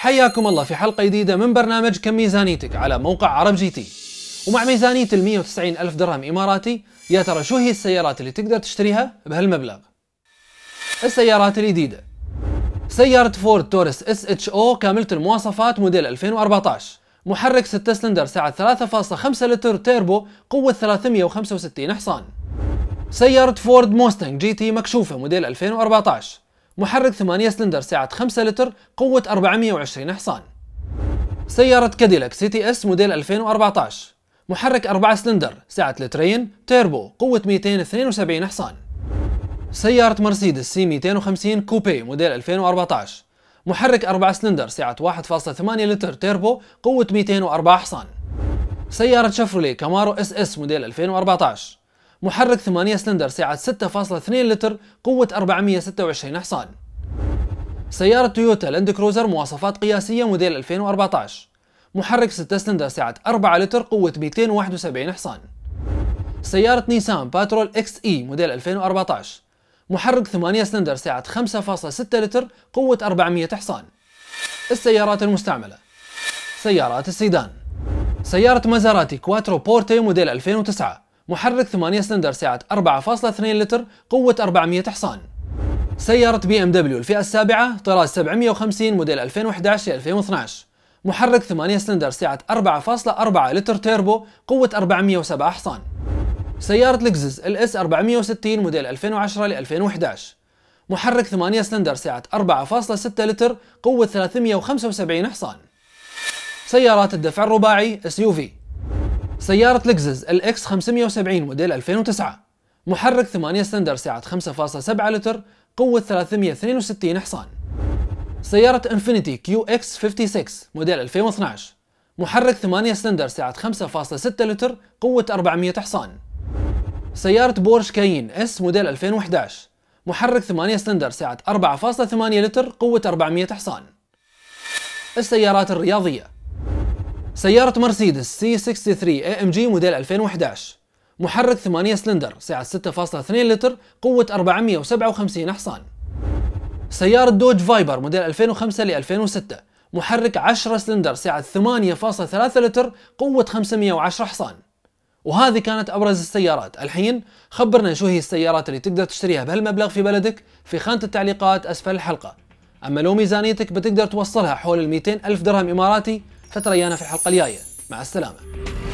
حياكم الله في حلقة جديدة من برنامج كم ميزانيتك على موقع عرب جي تي ومع ميزانية ال 190 ألف درهم إماراتي يا ترى شو هي السيارات اللي تقدر تشتريها بهالمبلغ السيارات الجديدة سيارة فورد تورس اس اتش او كاملة المواصفات موديل 2014 محرك 6 سلندر سعة 3.5 لتر تيربو قوة 365 حصان سيارة فورد موستنج جي تي مكشوفة موديل 2014 محرك 8 سلندر سعة 5 لتر قوة 420 حصان سيارة كاديلاك سي تي اس موديل 2014 محرك 4 سلندر سعة لترين تيربو قوة 272 حصان سيارة مرسيدس سي 250 كوبي موديل 2014 محرك 4 سلندر سعة 1.8 لتر تيربو قوة 204 حصان سيارة شفرولي كامارو اس اس موديل 2014 محرك 8 سلندر سعة 6.2 لتر قوة 426 حصان سيارة تويوتا لاند كروزر مواصفات قياسية موديل 2014 محرك 6 سلندر سعة 4 لتر قوة 271 حصان سيارة نيسان باترول اكس اي موديل 2014 محرك 8 سلندر سعة 5.6 لتر قوة 400 حصان السيارات المستعملة سيارات السيدان سيارة مازاراتي كواترو بورتي موديل 2009 محرك 8 سلندر سعة 4.2 لتر قوة 400 حصان سيارة بي ام دبليو الفئة السابعة طراز 750 موديل 2011 2012 محرك 8 سلندر سعة 4.4 لتر تيربو قوة 407 حصان سيارة لكزس ال 460 موديل 2010 ل 2011 محرك 8 سلندر سعة 4.6 لتر قوة 375 حصان سيارات الدفع الرباعي SUV سيارة لكزس الاكس 570 موديل 2009 محرك 8 سلندر سعة 5.7 لتر قوة 362 حصان سيارة انفينيتي كيو اكس 56 موديل 2012 محرك 8 سلندر سعة 5.6 لتر قوة 400 حصان سيارة بورش كاين اس موديل 2011 محرك 8 سلندر سعة 4.8 لتر قوة 400 حصان السيارات الرياضية سيارة مرسيدس سي 63 AMG موديل 2011 محرك 8 سلندر سعة 6.2 لتر قوة 457 حصان سيارة دوج فايبر موديل 2005 ل 2006 محرك 10 سلندر سعة 8.3 لتر قوة 510 حصان وهذه كانت أبرز السيارات الحين خبرنا شو هي السيارات اللي تقدر تشتريها بهالمبلغ في بلدك في خانة التعليقات أسفل الحلقة أما لو ميزانيتك بتقدر توصلها حول ال 200 ألف درهم إماراتي فتريانا في الحلقة الجاية مع السلامة